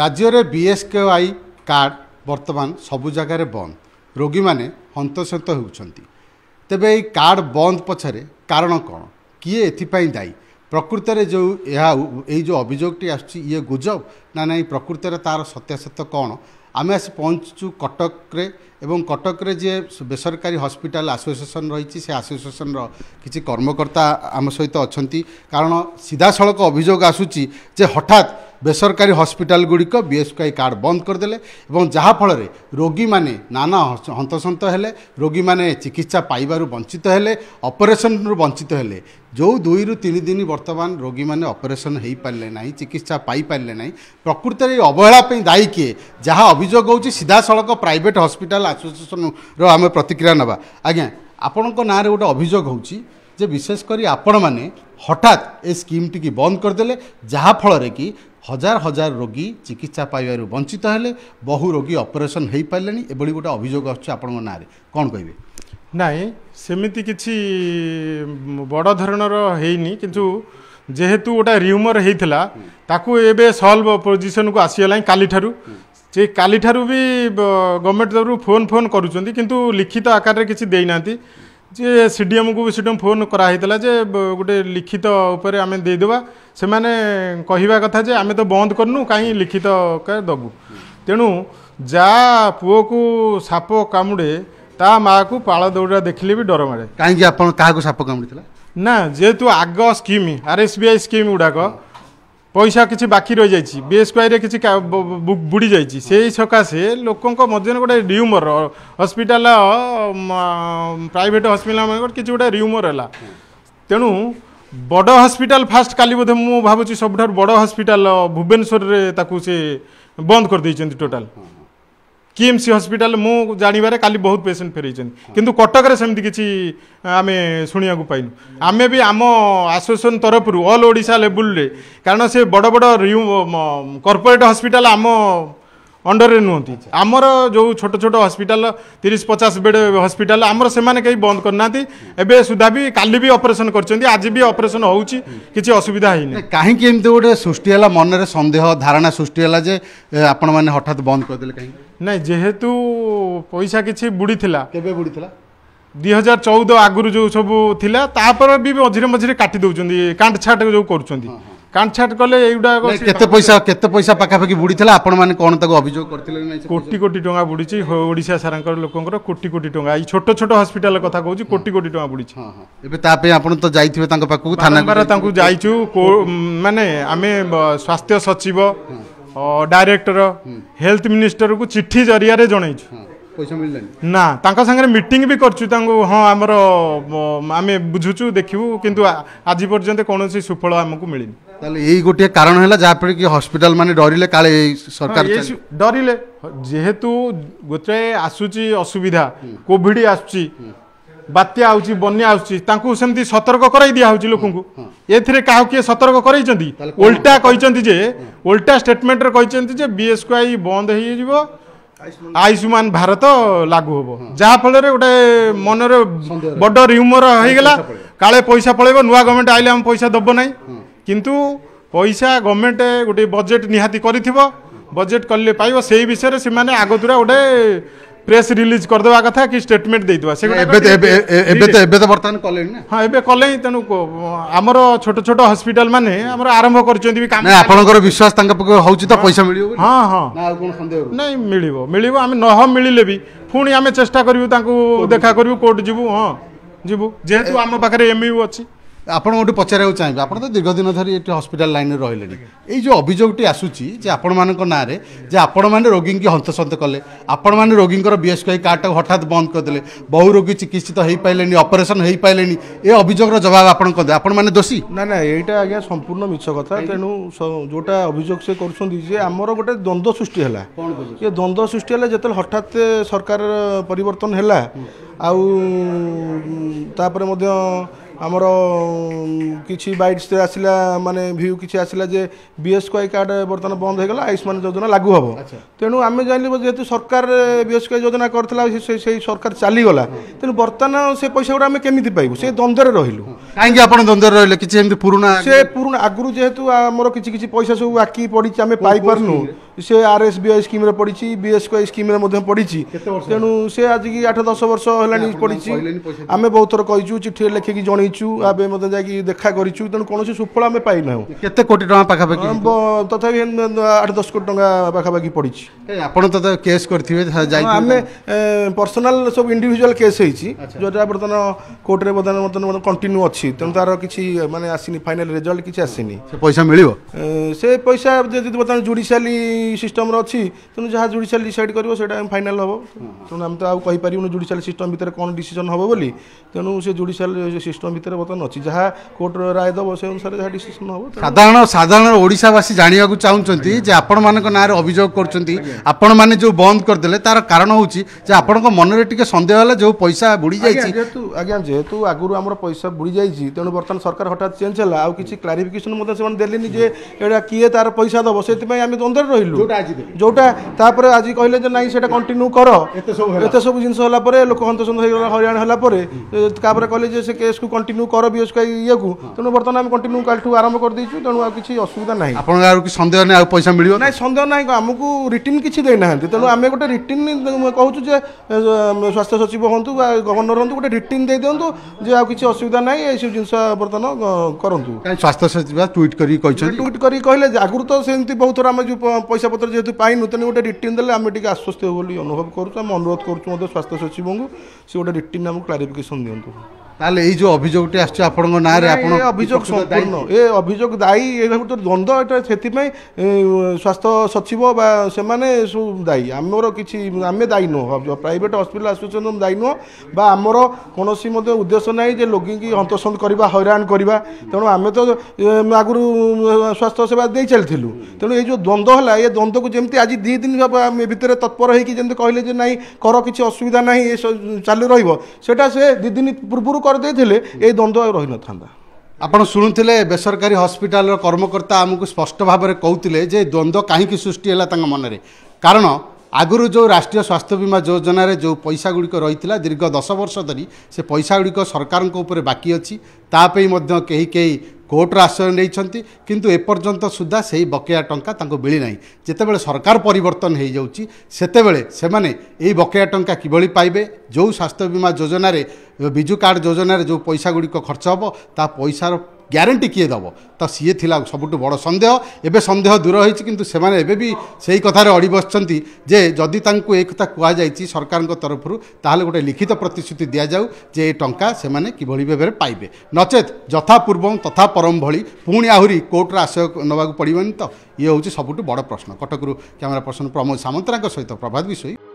ରାଜ୍ୟରେ BSKY card ବର୍ତ୍ତମାନ ସବୁ ଜାଗାରେ ବନ୍ଦ ରୋଗୀମାନେ ହନ୍ତସନ୍ତ ହେଉଛନ୍ତି ତେବେ ଏହି କାର୍ଡ଼ ବନ୍ଦ ପଛରେ କାରଣ କ'ଣ କିଏ ଏଥିପାଇଁ ଦାୟୀ ପ୍ରକୃତରେ ଯେଉଁ ଏହା ଏଇ ଯେଉଁ ଅଭିଯୋଗଟି ଆସୁଛି ଇଏ ଗୁଜବ ନା ନାହିଁ ପ୍ରକୃତରେ ତା'ର ସତ୍ୟାସତ୍ୟ କ'ଣ ଆମେ ଆସି ପହଞ୍ଚିଛୁ କଟକରେ ଏବଂ କଟକରେ ଯିଏ ବେସରକାରୀ ହସ୍ପିଟାଲ ଆସୋସିଏସନ୍ ରହିଛି ସେ ଆସୋସିଏସନ୍ର କିଛି କର୍ମକର୍ତ୍ତା ଆମ ସହିତ ଅଛନ୍ତି କାରଣ ସିଧାସଳଖ ଅଭିଯୋଗ ଆସୁଛି ଯେ ହଠାତ୍ ବେସରକାରୀ ହସ୍ପିଟାଲଗୁଡ଼ିକ B S K Y card ବନ୍ଦ କରିଦେଲେ ଏବଂ ଯାହାଫଳରେ ରୋଗୀମାନେ ନାନା ହନ୍ତସନ୍ତ ହେଲେ ରୋଗୀମାନେ ଚିକିତ୍ସା ପାଇବାରୁ ବଞ୍ଚିତ ହେଲେ ଅପରେସନରୁ ବଞ୍ଚିତ ହେଲେ ଯେଉଁ ଦୁଇରୁ ତିନି ଦିନ ବର୍ତ୍ତମାନ ରୋଗୀମାନେ ଅପରେସନ୍ ହୋଇପାରିଲେ ନାହିଁ ଚିକିତ୍ସା ପାଇପାରିଲେ ନାହିଁ ପ୍ରକୃତରେ ଏଇ ଅବହେଳା ପାଇଁ ଦାୟୀ କିଏ ଯାହା ଅଭିଯୋଗ ହେଉଛି ସିଧାସଳଖ ପ୍ରାଇଭେଟ୍ ହସ୍ପିଟାଲ ଆସୋସିଏସନ୍ର ଆମେ ପ୍ରତିକ୍ରିୟା ନେବା ଆଜ୍ଞା ଆପଣଙ୍କ ନାଁରେ ଗୋଟେ ଅଭିଯୋଗ ହେଉଛି ଯେ ବିଶେଷ କରି ଆପଣମାନେ ହଠାତ୍ ଏ ସ୍କିମ୍ଟିକି ବନ୍ଦ କରିଦେଲେ ଯାହାଫଳରେ କି ହଜାର ହଜାର ରୋଗୀ ଚିକିତ୍ସା ପାଇବାରୁ ବଞ୍ଚିତ ହେଲେ ବହୁ ରୋଗୀ ଅପରେସନ୍ ହୋଇପାରିଲେଣି ଏଭଳି ଗୋଟେ ଅଭିଯୋଗ ଆସୁଛି ଆପଣଙ୍କ ନାଁରେ କ'ଣ କହିବେ ନାଇଁ ସେମିତି କିଛି ବଡ଼ ଧରଣର ହେଇନି କିନ୍ତୁ ଯେହେତୁ ଗୋଟେ ରିୟୁମର ହେଇଥିଲା ତାକୁ ଏବେ ସଲ୍ଭ ପୋଜିସନ୍କୁ ଆସିଗଲାଣି କାଲିଠାରୁ ସେ କାଲିଠାରୁ ବି ଗଭର୍ଣ୍ଣମେଣ୍ଟ ତରଫରୁ ଫୋନ୍ ଫୋନ୍ କରୁଛନ୍ତି କିନ୍ତୁ ଲିଖିତ ଆକାରରେ କିଛି ଦେଇନାହାନ୍ତି ଯେ ସିଡିଏମ୍କୁ ବି ସିଡିଏମ୍ ଫୋନ୍ କରାହେଇଥିଲା ଯେ ଗୋଟେ ଲିଖିତ ଉପରେ ଆମେ ଦେଇଦେବା ସେମାନେ କହିବା କଥା ଯେ ଆମେ ତ ବନ୍ଦ କରୁନୁ କାହିଁ ଲିଖିତ ଦେବୁ ତେଣୁ ଯାହା ପୁଅକୁ ସାପ କାମୁଡ଼େ ତା ମାଆକୁ ପାଳ ଦୌଡ଼ିବା ଦେଖିଲେ ବି ଡର ମାଡ଼େ କାହିଁକି ଆପଣ କାହାକୁ ସାପ କାମୁଡ଼ିଥିଲା ନା ଯେହେତୁ ଆଗ scheme R S B I scheme ଗୁଡ଼ାକ পয়সা কিছু বাকি ରହିଯାଇଛି ବି ଏସ୍ ୱାଇରେ କିଛି ବୁଡ଼ି ଯାଇଛି ସେଇ ସକାଶେ ଲୋକଙ୍କ ମଧ୍ୟରେ ଗୋଟେ ରିୟୁମର ହସ୍ପିଟାଲ ପ୍ରାଇଭେଟ୍ ହସ୍ପିଟାଲ ମାନଙ୍କର କିଛି ଗୋଟେ ରିୟୁମର ହେଲା ତେଣୁ ବଡ଼ ହସ୍ପିଟାଲ ଫାଷ୍ଟ କାଲି ବୋଧେ ମୁଁ ଭାବୁଛି ସବୁଠାରୁ ବଡ଼ ହସ୍ପିଟାଲ ଭୁବନେଶ୍ୱରରେ ତାକୁ ସେ ବନ୍ଦ କରିଦେଇଛନ୍ତି ଟୋଟାଲ କିଏମ୍ସି ହସ୍ପିଟାଲ ମୁଁ ଜାଣିବାରେ କାଲି ବହୁତ ପେସେଣ୍ଟ ଫେରେଇଛନ୍ତି କିନ୍ତୁ କଟକରେ ସେମିତି କିଛି ଆମେ ଶୁଣିବାକୁ ପାଇନୁ ଆମେ ବି ଆମ ଆସୋସିଏସନ୍ ତରଫରୁ ଅଲ୍ ଓଡ଼ିଶା ଲେବୁଲରେ କାରଣ ସେ ବଡ଼ ବଡ଼ କର୍ପୋରେଟ୍ ହସ୍ପିଟାଲ ଆମ ଅଣ୍ଡରରେ ନୁହନ୍ତି ଆମର ଯେଉଁ ଛୋଟ ଛୋଟ ହସ୍ପିଟାଲ ତିରିଶ ପଚାଶ ବେଡ୍ ହସ୍ପିଟାଲ ଆମର ସେମାନେ କେହି ବନ୍ଦ କରିନାହାନ୍ତି ଏବେ ସୁଦ୍ଧା ବି କାଲି ବି ଅପରେସନ୍ କରିଛନ୍ତି ଆଜି ବି ଅପରେସନ୍ ହେଉଛି କିଛି ଅସୁବିଧା ହେଇନି କାହିଁକି ଏମିତି ଗୋଟେ ସୃଷ୍ଟି ହେଲା ମନରେ ସନ୍ଦେହ ଧାରଣା ସୃଷ୍ଟି ହେଲା ଯେ ଆପଣମାନେ ହଠାତ୍ ବନ୍ଦ କରିଦେଲେ କାହିଁକି ନାଇଁ ଯେହେତୁ ପଇସା କିଛି ବୁଡ଼ିଥିଲା କେବେ ବୁଡ଼ିଥିଲା ଦୁଇ ହଜାର ଚଉଦ ଆଗରୁ ଯେଉଁ ସବୁ ଥିଲା ତାପରେ ବି ମଝିରେ ମଝିରେ କାଟି ଦେଉଛନ୍ତି କାଣ୍ଟ ଛାଟ ଯେଉଁ କରୁଛନ୍ତି কাটছাট কলে এইগুড়াক কেতে পয়সা কেতে পয়সা পাখাপাখি বুড়িলা আপন মানে কোন তাকে অভিযোগ করলে কোটি কোটি টঙ্কা বুড়িছি ওড়িশা সারাঙ্কর লোকঙ্কর কোটি কোটি টঙ্কা এই ছোট ছোট হসপিটাল কথা কହୁছি কোটি কোটি টঙ্কা বুড়িছি এবে তা পে আপন তো যাইতিবে তাঙ্ক পাকু থানা বারে তাঙ্কু যাইছু মানে আমি স্বাস্থ্য সচিব ডাইরেক্টর হেলথ মিনিস্টর কু চিঠি জরিয়ারে জনাইছু না তাঙ্ক সাংরে মিটিং বি করছু তাঙ্কু হ্যাঁ আমার আমি বুঝুছু দেখিবু কিন্তু আজি পর্যন্ত কোনসি সুফল আমাকে মিলিনি ତାହେଲେ ଏଇ ଗୋଟିଏ କାରଣ ହେଲା ଯାହାଫଳରେ କି ହସ୍ପିଟାଲ ମାନେ ଡରିଲେ କାଳେ ସରକାର ଡରିଲେ ଯେହେତୁ ଗୋଟେ ଆସୁଛି ଅସୁବିଧା କୋଭିଡ ଆସୁଛି ବାତ୍ୟା ଆସୁଛି ବନ୍ୟା ଆସୁଛି ତାଙ୍କୁ ସେମିତି ସତର୍କ କରାଇ ଦିଆହେଉଛି ଲୋକଙ୍କୁ ଏଥିରେ କାହାକୁ କିଏ ସତର୍କ କରାଇଛନ୍ତି ଓଲ୍ଟା କହିଛନ୍ତି ଯେ ଓଲ୍ଟା ଷ୍ଟେଟମେଣ୍ଟରେ କହିଛନ୍ତି ଯେ ବିଏସ୍କୁଆଇ ବନ୍ଦ ହେଇଯିବ ଆୟୁଷ୍ମାନ ଭାରତ ଲାଗୁ ହେବ ଯାହାଫଳରେ ଗୋଟେ ମନରେ ବଡ଼ ରିଉମର ହେଇଗଲା କାଳେ ପଇସା ପଳେଇବ ନୂଆ ଗଭର୍ଣ୍ଣମେଣ୍ଟ ଆଇଲେ ଆମେ ପଇସା ଦେବ ନାହିଁ কিন্তু পয়সা গভর্নমেন্ট গোটে বজেট নিহাতি করিথিব বজেট কলে পাইব সেই বিষয়ে সে আগতুরা গোটে প্রেস রিলিজ করদেবা কথা কি স্টেটমেন্ট দিয়ে দেওয়া বর্তমান কলে হ্যাঁ এবে কলে তেণু আমার ছোট ছোট হসপিটাল মানে আমার আরম্ভ করছেন আপনার বিশ্বাস তাঙ্ক হচ্ছে তো পয়সা মিলবে হ্যাঁ হ্যাঁ না কোন সন্দেহ আমি নহ মিলিলে বি পুনি আমি চেষ্টা করবু তাঙ্কু দেখা করবু কোর্ট যিবু হ্যাঁ যিবু যেহেতু আমার পাখে এমইউ আছে ଆପଣ ଗୋଟେ ପଚାରିବାକୁ ଚାହିଁବେ ଆପଣ ତ ଦୀର୍ଘଦିନ ଧରି ଏଠି ହସ୍ପିଟାଲ ଲାଇନରେ ରହିଲେଣି ଏଇ ଯେଉଁ ଅଭିଯୋଗଟି ଆସୁଛି ଯେ ଆପଣମାନଙ୍କ ନାଁରେ ଯେ ଆପଣମାନେ ରୋଗୀଙ୍କୁ ହନ୍ତସନ୍ତ କଲେ ଆପଣମାନେ ରୋଗୀଙ୍କର ବିଏସ୍କେଆଇ କାର୍ଡ଼ଟାକୁ ହଠାତ୍ ବନ୍ଦ କରିଦେଲେ ବହୁ ରୋଗୀ ଚିକିତ୍ସିତ ହୋଇପାରିଲେନି ଅପରେସନ୍ ହୋଇପାରିଲେନି ଏ ଅଭିଯୋଗର ଜବାବ ଆପଣ କରିଦେବେ ଆପଣମାନେ ଦୋଷୀ ନା ନା ଏଇଟା ଆଜ୍ଞା ସମ୍ପୂର୍ଣ୍ଣ ମିଛ କଥା ତେଣୁ ଯେଉଁଟା ଅଭିଯୋଗ ସେ କରୁଛନ୍ତି ଯେ ଆମର ଗୋଟେ ଦ୍ୱନ୍ଦ୍ୱ ସୃଷ୍ଟି ହେଲା ଏ ଦ୍ୱନ୍ଦ୍ୱ ସୃଷ୍ଟି ହେଲା ଯେତେବେଳେ ହଠାତ୍ ସରକାର ପରିବର୍ତ୍ତନ ହେଲା ଆଉ ତାପରେ ମଧ୍ୟ আমার কিছু বাইটস আসিলা মানে ভিউ কিছু আসিলা যে বিএসকেআই কার্ড বর্তমান বন্ধ হয়ে গেল আয়ুষ্মান যোজনা লাগু হব আচ্ছা। তেমন আমি জানি যেহেতু সরকার বিএসকেআই যোজনা করলা সেই সরকার চালিগলা তেমন বর্তমান সে পয়সা গুলো আমি কেমিতি পাইব সে দ্বন্দ্বের রহিলু কিন্তু আপনার দ্বন্দ্বের রহিলে কিছু এমনি পুরোনা সে পুরোনা আগুরু যেহেতু আমার কিছু কিছু পয়সা সব আকি পড়িছে আমি পাইপারনু সে আর এস বিআই স্কিমে পড়িছি বিএসকে স্কিমে মধ্যে তেমন তেণু সে আজকে আঠ দশ বর্ষ হল পড়িছি আমি বহু থর কইছু চিঠি লেখিকি জনাইছু আবে মধ্যে যাই দেখা করছু তেমন কোণী সুফল আমি পাই না কত কোটি টাকা পাখাপাখি তথাপি আঠ দশ কোটি টাকা পাখাপাখি পড়ছি আপনার তো কেস করবে আমি পর্সনাল সব ইন্ডিভিজুয়াল কেস হয়েছি যেটা বর্তমান কোর্টে বর্তমান বর্তমান কন্টিনিউ অছি তেমন তার কিছু মানে আসিনি ফাইনাল রেজল্ট কিছু আসিনি পয়সা মিলব সে পয়সা যদি বর্তমান জুডিশিয়ালি ସିଷ୍ଟମ୍ରେ ଅଛି ତେଣୁ ଯାହା ଜୁଡ଼ିସିଆଲ ଡିସାଇଡ଼ କରିବ ସେଇଟା ଫାଇନାଲ୍ ହେବ ତେଣୁ ଆମେ ତ ଆଉ କହିପାରିବୁନି ଜୁଡ଼ିସିଆଲ ସିଷ୍ଟମ୍ ଭିତରେ କ'ଣ ଡିସିସନ୍ ହେବ ବୋଲି ତେଣୁ ସେ ଜୁଡ଼ିସିଆଲ ସିଷ୍ଟମ୍ ଭିତରେ ବର୍ତ୍ତମାନ ଅଛି ଯାହା କୋର୍ଟର ରାୟ ଦେବ ସେ ଅନୁସାରେ ଯାହା ଡିସିସନ୍ ହେବ ସାଧାରଣ ସାଧାରଣ ଓଡ଼ିଶାବାସୀ ଜାଣିବାକୁ ଚାହୁଁଛନ୍ତି ଯେ ଆପଣମାନଙ୍କ ନାଁରେ ଅଭିଯୋଗ କରୁଛନ୍ତି ଆପଣମାନେ ଯେଉଁ ବନ୍ଦ କରିଦେଲେ ତାର କାରଣ ହେଉଛି ଯେ ଆପଣଙ୍କ ମନରେ ଟିକେ ସନ୍ଦେହ ହେଲା ଯେଉଁ ପଇସା ବୁଡ଼ି ଯାଇଛି ଯେହେତୁ ଆଜ୍ଞା ଯେହେତୁ ଆଗରୁ ଆମର ପଇସା ବୁଡ଼ି ଯାଇଛି ତେଣୁ ବର୍ତ୍ତମାନ ସରକାର ହଠାତ୍ ଚେଞ୍ଜ ହେଲା ଆଉ କିଛି କ୍ଲାରିଫିକେସନ୍ ମଧ୍ୟ ସେମାନେ ଦେଲେନି ଯେ ଏଇଟା କିଏ ତାର ପଇସା ଦେବ ସେଥିପାଇଁ ଆମେ ଦ୍ୱନ୍ଦ୍ୱରେ ରହିଲୁ ଯୋଉଟା ତାପରେ ଆଜି କହିଲେ ଯେ ନାଇଁ ସେଇଟା କଣ୍ଟିନ୍ୟୁ କର ଏତେ ସବୁ ଜିନିଷ ହେଲା ପରେ ଲୋକ ହନ୍ତସନ୍ତ ହେଇଗଲା ହଇରାଣ ହେଲା ପରେ ତାପରେ କହିଲେ ଯେ ସେ କେସ୍କୁ କଣ୍ଟିନ୍ୟୁ କର ବିଏସ୍କେ ଇଏକୁ ତେଣୁ ବର୍ତ୍ତମାନ ଆମେ କଣ୍ଟିନ୍ୟୁ କାଲିଠୁ ଆରମ୍ଭ କରିଦେଇଛୁ ତେଣୁ ଆଉ କିଛି ଅସୁବିଧା ନାହିଁ ଆପଣଙ୍କ ଆଉ କିଛି ସନ୍ଦେହ ନାହିଁ ଆଉ ପଇସା ମିଳିବ ନାହିଁ ସନ୍ଦେହ ନାହିଁ ଆମକୁ ରିଟିନ୍ କିଛି ଦେଇନାହାନ୍ତି ତେଣୁ ଆମେ ଗୋଟେ ରିଟିନ୍ କହୁଛୁ ଯେ ସ୍ୱାସ୍ଥ୍ୟ ସଚିବ ହୁଅନ୍ତୁ ବା ଗଭର୍ଣ୍ଣର ହୁଅନ୍ତୁ ଗୋଟେ ରିଟିନ୍ ଦେଇ ଦିଅନ୍ତୁ ଯେ ଆଉ କିଛି ଅସୁବିଧା ନାହିଁ ଏସବୁ ଜିନିଷ ବର୍ତ୍ତମାନ କରନ୍ତୁ ସ୍ୱାସ୍ଥ୍ୟ ସଚିବ ଟ୍ୱିଟ୍ କରିକି କହିଛନ୍ତି ଟ୍ୱିଟ୍ କରିକି କହିଲେ ଯେ ଆଗରୁ ତ ସେମିତି ବହୁତ ଥର ଆମେ ଯେଉଁ ପଇସା ପଇସାପତ୍ର ଯେହେତୁ ପାଇନୁ ତେଣୁ ଗୋଟେ ରିଟିନ୍ ଦେଲେ ଆମେ ଟିକେ ଆଶ୍ୱସ୍ତ ହେବୁ ବୋଲି ଅନୁଭବ କରୁଛୁ ଆମେ ଅନୁରୋଧ କରୁଛୁ ମଧ୍ୟ ସ୍ୱାସ୍ଥ୍ୟ ସଚିବଙ୍କୁ ସେ ଗୋଟେ ରିଟିନ୍ ଆମକୁ କ୍ଲାରିଫିକେସନ୍ ଦିଅନ୍ତୁ তাহলে এই যে অভিযোগটি আসছে আপনার নাঁরে আপনার অভিযোগ সম্পূর্ণ এ অভিযোগ দায়ী এটা গোটে দ্বন্দ্ব এটা সেপাই স্বাস্থ্য সচিব বা সেমানে সব দায়ী আমার কিছু আমি দায়ী নুহ প্রাইভেট হসপিটাল আসোসিয়েসন দায়ী নুহ বা আমার কোণী মধ্যে উদ্দেশ্য নাই যে রোগীকে হন্তসন্ত করা হইরাণ করা তেমন আমি তো আগর স্বাস্থ্য সেবা দিয়ে চালু তেমন এই যে দ্বন্দ্ব হল এ দ্বন্দ্বকে যেমি আজ দুই দিন ভিতরে তৎপর হয়েকি যেমন কহিলেন যে নাই কর কিছু অসুবিধা নাই এ চালু রহব সেটা সে দুই দিন পূর্বর କରିଦେଇଥିଲେ ଏଇ ଦ୍ୱନ୍ଦ୍ୱ ଆଉ ରହିନଥାନ୍ତା ଆପଣ ଶୁଣୁଥିଲେ ବେସରକାରୀ ହସ୍ପିଟାଲର କର୍ମକର୍ତ୍ତା ଆମକୁ ସ୍ପଷ୍ଟ ଭାବରେ କହୁଥିଲେ ଯେ ଦ୍ୱନ୍ଦ୍ୱ କାହିଁକି ସୃଷ୍ଟି ହେଲା ତାଙ୍କ ମନରେ କାରଣ ଆଗରୁ ଯେଉଁ ରାଷ୍ଟ୍ରୀୟ ସ୍ୱାସ୍ଥ୍ୟ ବୀମା ଯୋଜନାରେ ଯେଉଁ ପଇସା ଗୁଡ଼ିକ ରହିଥିଲା ଦୀର୍ଘ ଦଶ ବର୍ଷ ଧରି ସେ ପଇସା ଗୁଡ଼ିକ ସରକାରଙ୍କ ଉପରେ ବାକି ଅଛି ତା ପାଇଁ ମଧ୍ୟ କେହି କେହି କୋର୍ଟର ଆଶ୍ରୟ ନେଇଛନ୍ତି କିନ୍ତୁ ଏପର୍ଯ୍ୟନ୍ତ ସୁଦ୍ଧା ସେହି ବକେୟା ଟଙ୍କା ତାଙ୍କୁ ମିଳିନାହିଁ ଯେତେବେଳେ ସରକାର ପରିବର୍ତ୍ତନ ହୋଇଯାଉଛି ସେତେବେଳେ ସେମାନେ ଏହି ବକେୟା ଟଙ୍କା କିଭଳି ପାଇବେ ଯେଉଁ ସ୍ୱାସ୍ଥ୍ୟ ବୀମା ଯୋଜନାରେ ବିଜୁ କାର୍ଡ଼ ଯୋଜନାରେ ଯେଉଁ ପଇସା ଗୁଡ଼ିକ ଖର୍ଚ୍ଚ ହେବ ତା ପଇସାର ग्यारेन्टी किए दब त सिए थाहा सबुठु बन्देह ए सन्देह दूरहो कि एथे अडिबसिता एकदम कुराको तरफु त लिखित प्रतिश्रुति दिाउँदाभरि भएर पाए नचेत जथा पूर्व तथाम भु आउरी कोर्ट्र आशय न पर्व नि त इ हौ सबुठु बड प्रश्न कटकरू क्यमेरा पर्सन प्रमोद सामन्त प्रभात विशोइ